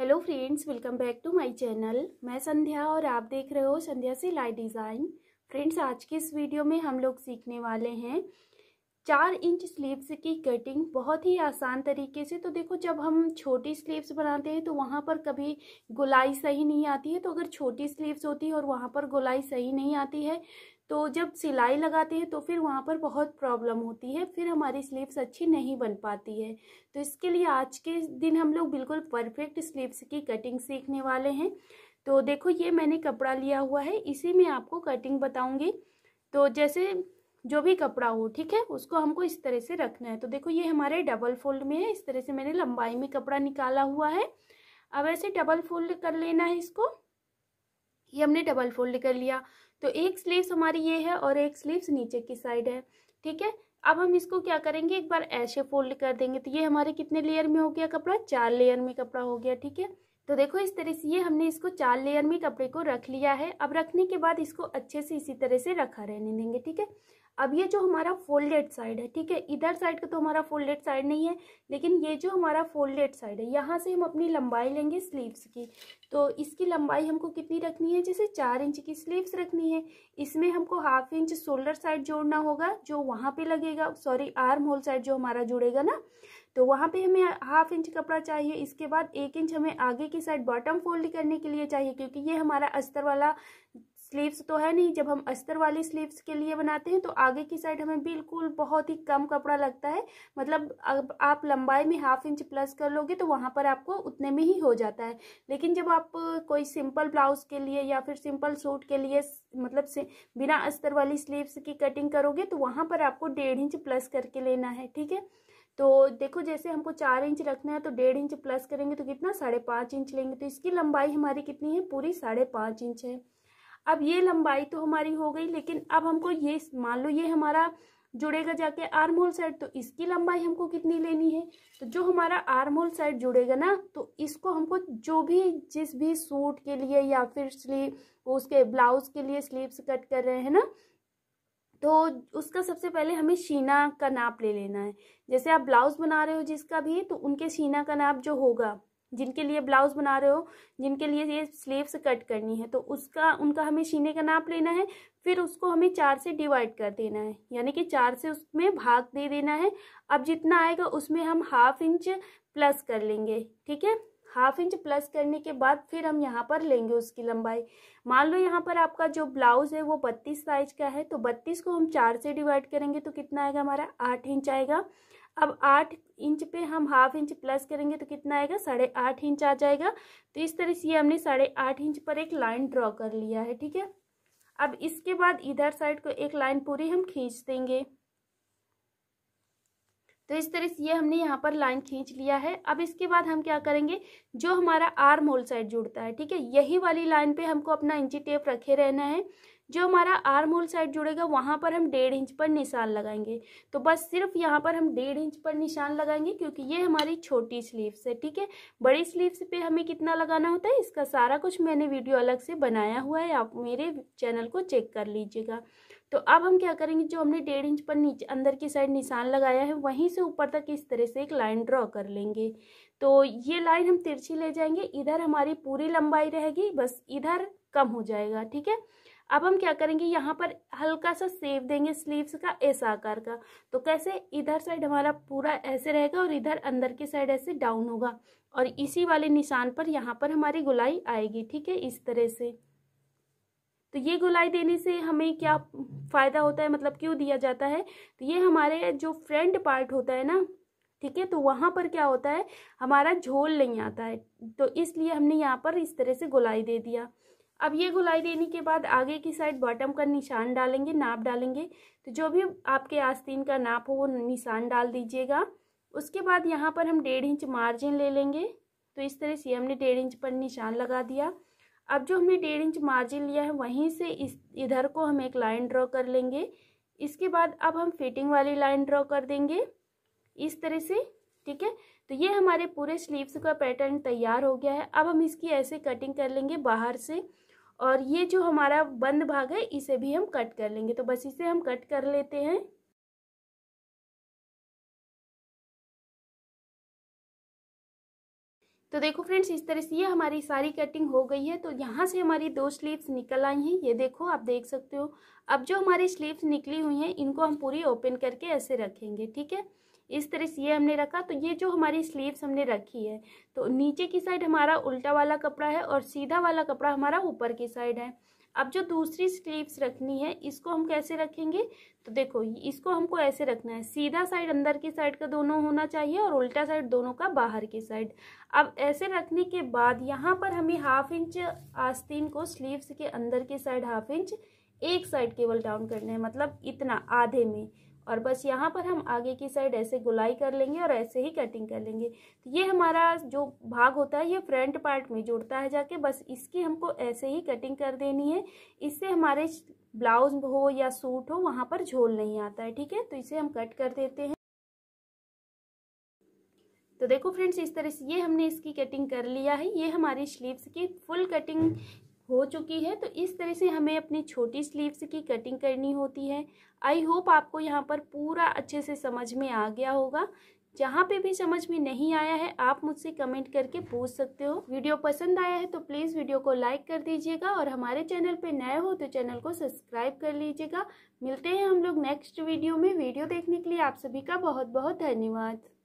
hello friends welcome back to my channel मैं संध्या और आप देख रहे हो संध्या सिलाई डिज़ाइन फ्रेंड्स आज के इस वीडियो में हम लोग सीखने वाले हैं चार इंच स्लीव्स की कटिंग बहुत ही आसान तरीके से तो देखो जब हम छोटी स्लीव्स बनाते हैं तो वहाँ पर कभी गुलाई सही नहीं आती है तो अगर छोटी स्लीव्स होती है और वहाँ पर गुलाई सही नहीं आती है तो जब सिलाई लगाते हैं तो फिर वहाँ पर बहुत प्रॉब्लम होती है फिर हमारी स्लीव्स अच्छी नहीं बन पाती है तो इसके लिए आज के दिन हम लोग बिल्कुल परफेक्ट स्लीव्स की कटिंग सीखने वाले हैं तो देखो ये मैंने कपड़ा लिया हुआ है इसी में आपको कटिंग बताऊँगी तो जैसे जो भी कपड़ा हो ठीक है उसको हमको इस तरह से रखना है तो देखो ये हमारे डबल फोल्ड में है इस तरह से मैंने लंबाई में कपड़ा निकाला हुआ है अब ऐसे डबल फोल्ड कर लेना है इसको ये हमने डबल फोल्ड कर लिया तो एक स्लीव्स हमारी ये है और एक स्लीव्स नीचे की साइड है ठीक है अब हम इसको क्या करेंगे एक बार ऐसे फोल्ड कर देंगे तो ये हमारे कितने लेयर में हो गया कपड़ा चार लेयर में कपड़ा हो गया ठीक है तो देखो इस तरह से ये हमने इसको चार लेयर में कपड़े को रख लिया है अब रखने के बाद इसको अच्छे से इसी तरह से रखा रहने देंगे ठीक है अब ये जो हमारा फोल्डेड साइड है ठीक है इधर साइड का तो हमारा फोल्डेड साइड नहीं है लेकिन ये जो हमारा फोल्डेड साइड है यहाँ से हम अपनी लंबाई लेंगे स्लीव्स की तो इसकी लंबाई हमको कितनी रखनी है जैसे चार इंच की स्लीव्स रखनी है इसमें हमको हाफ इंच शोल्डर साइड जोड़ना होगा जो वहाँ पर लगेगा सॉरी आर्म होल साइड जो हमारा जुड़ेगा ना तो वहाँ पे हमें हाफ इंच कपड़ा चाहिए इसके बाद एक इंच हमें आगे की साइड बॉटम फोल्ड करने के लिए चाहिए क्योंकि ये हमारा अस्तर वाला स्लीव्स तो है नहीं जब हम अस्तर वाली स्लीव्स के लिए बनाते हैं तो आगे की साइड हमें बिल्कुल बहुत ही कम कपड़ा लगता है मतलब अब आप लंबाई में हाफ इंच प्लस कर लोगे तो वहाँ पर आपको उतने में ही हो जाता है लेकिन जब आप कोई सिंपल ब्लाउज के लिए या फिर सिंपल सूट के लिए मतलब से बिना अस्तर वाली स्लीव्स की कटिंग करोगे तो वहाँ पर आपको डेढ़ इंच प्लस करके लेना है ठीक है तो देखो जैसे हमको चार इंच रखना है तो डेढ़ इंच प्लस करेंगे तो कितना साढ़े पाँच इंच लेंगे तो इसकी लंबाई हमारी कितनी है पूरी साढ़े पाँच इंच है अब ये लंबाई तो हमारी हो गई लेकिन अब हमको ये मान लो ये हमारा जुड़ेगा जाके आर्म होल साइड तो इसकी लंबाई हमको कितनी लेनी है तो जो हमारा आर्म होल साइड जुड़ेगा ना तो इसको हमको जो भी जिस भी सूट के लिए या फिर स्लीव उसके ब्लाउज के लिए स्लीव्स कट कर रहे हैं ना तो उसका सबसे पहले हमें शीना का नाप ले लेना है जैसे आप ब्लाउज बना रहे हो जिसका भी तो उनके शीना का नाप जो होगा जिनके लिए ब्लाउज बना रहे हो जिनके लिए ये स्लीव्स कट करनी है तो उसका उनका हमें सीने का नाप लेना है फिर उसको हमें चार से डिवाइड कर देना है यानी कि चार से उसमें भाग दे देना है अब जितना आएगा उसमें हम हाफ इंच प्लस कर लेंगे ठीक है हाफ इंच प्लस करने के बाद फिर हम यहाँ पर लेंगे उसकी लंबाई मान लो यहाँ पर आपका जो ब्लाउज है वो बत्तीस साइज का है तो बत्तीस को हम चार से डिवाइड करेंगे तो कितना आएगा हमारा आठ इंच आएगा अब आठ इंच पे हम हाफ इंच प्लस करेंगे तो कितना आएगा साढ़े आठ इंच आ जाएगा तो इस तरह से हमने साढ़े आठ इंच पर एक लाइन ड्रॉ कर लिया है ठीक है अब इसके बाद इधर साइड को एक लाइन पूरी हम खींच देंगे तो इस तरह से ये हमने यहाँ पर लाइन खींच लिया है अब इसके बाद हम क्या करेंगे जो हमारा आर्म होल साइड जुड़ता है ठीक है यही वाली लाइन पे हमको अपना इंची टेप रखे रहना है जो हमारा आर्म होल साइड जुड़ेगा वहाँ पर हम डेढ़ इंच पर निशान लगाएंगे तो बस सिर्फ यहाँ पर हम डेढ़ इंच पर निशान लगाएंगे क्योंकि ये हमारी छोटी स्लीव्स है ठीक है बड़ी स्लीव्स पे हमें कितना लगाना होता है इसका सारा कुछ मैंने वीडियो अलग से बनाया हुआ है आप मेरे चैनल को चेक कर लीजिएगा तो अब हम क्या करेंगे जो हमने डेढ़ इंच पर नीचे अंदर की साइड निशान लगाया है वहीं से ऊपर तक इस तरह से एक लाइन ड्रॉ कर लेंगे तो ये लाइन हम तिरछी ले जाएंगे इधर हमारी पूरी लंबाई रहेगी बस इधर कम हो जाएगा ठीक है अब हम क्या करेंगे यहाँ पर हल्का सा सेव देंगे स्लीव्स का ऐसा आकार का तो कैसे इधर साइड हमारा पूरा ऐसे रहेगा और इधर अंदर की साइड ऐसे डाउन होगा और इसी वाले निशान पर यहाँ पर हमारी गुलाई आएगी ठीक है इस तरह से तो ये गुलाई देने से हमें क्या फ़ायदा होता है मतलब क्यों दिया जाता है तो ये हमारे जो फ्रंट पार्ट होता है ना ठीक है तो वहाँ पर क्या होता है हमारा झोल नहीं आता है तो इसलिए हमने यहाँ पर इस तरह से गुलाई दे दिया अब ये घुलाई देने के बाद आगे की साइड बॉटम का निशान डालेंगे नाप डालेंगे तो जो भी आपके आस्तीन का नाप हो वो निशान डाल दीजिएगा उसके बाद यहाँ पर हम डेढ़ इंच मार्जिन ले लेंगे तो इस तरह से हमने डेढ़ इंच पर निशान लगा दिया अब जो हमने डेढ़ इंच मार्जिन लिया है वहीं से इस इधर को हम एक लाइन ड्रॉ कर लेंगे इसके बाद अब हम फिटिंग वाली लाइन ड्रॉ कर देंगे इस तरह से ठीक है तो ये हमारे पूरे स्लीव्स का पैटर्न तैयार हो गया है अब हम इसकी ऐसे कटिंग कर लेंगे बाहर से और ये जो हमारा बंद भाग है इसे भी हम कट कर लेंगे तो बस इसे हम कट कर लेते हैं तो देखो फ्रेंड्स इस तरह से ये हमारी सारी कटिंग हो गई है तो यहाँ से हमारी दो स्लीव्स निकल आई हैं ये देखो आप देख सकते हो अब जो हमारी स्लीव्स निकली हुई हैं इनको हम पूरी ओपन करके ऐसे रखेंगे ठीक है इस तरह से ये हमने रखा तो ये जो हमारी स्लीव्स हमने रखी है तो नीचे की साइड हमारा उल्टा वाला कपड़ा है और सीधा वाला कपड़ा हमारा ऊपर की साइड है अब जो दूसरी स्लीव्स रखनी है इसको हम कैसे रखेंगे तो देखो इसको हमको ऐसे रखना है सीधा साइड अंदर की साइड का दोनों होना चाहिए और उल्टा साइड दोनों का बाहर की साइड अब ऐसे रखने के बाद यहाँ पर हमें हाफ इंच आस्तीन को स्लीव्स के अंदर की साइड हाफ इंच एक साइड केवल डाउन करना है मतलब इतना आधे में और बस यहाँ पर हम आगे की साइड ऐसे गुलाई कर लेंगे और ऐसे ही कटिंग कर लेंगे तो ये हमारा जो भाग होता है ये फ्रंट पार्ट में जुड़ता है जाके बस इसकी हमको ऐसे ही कटिंग कर देनी है इससे हमारे ब्लाउज हो या सूट हो वहाँ पर झोल नहीं आता है ठीक है तो इसे हम कट कर देते हैं तो देखो फ्रेंड्स इस तरह से ये हमने इसकी कटिंग कर लिया है ये हमारी स्लीव्स की फुल कटिंग चुकी है तो इस तरह से हमें अपनी छोटी स्लीव्स की कटिंग करनी होती है आई होप आपको यहाँ पर पूरा अच्छे से समझ में आ गया होगा जहाँ पे भी समझ में नहीं आया है आप मुझसे कमेंट करके पूछ सकते हो वीडियो पसंद आया है तो प्लीज़ वीडियो को लाइक कर दीजिएगा और हमारे चैनल पे नए हो तो चैनल को सब्सक्राइब कर लीजिएगा मिलते हैं हम लोग नेक्स्ट वीडियो में वीडियो देखने के लिए आप सभी का बहुत बहुत धन्यवाद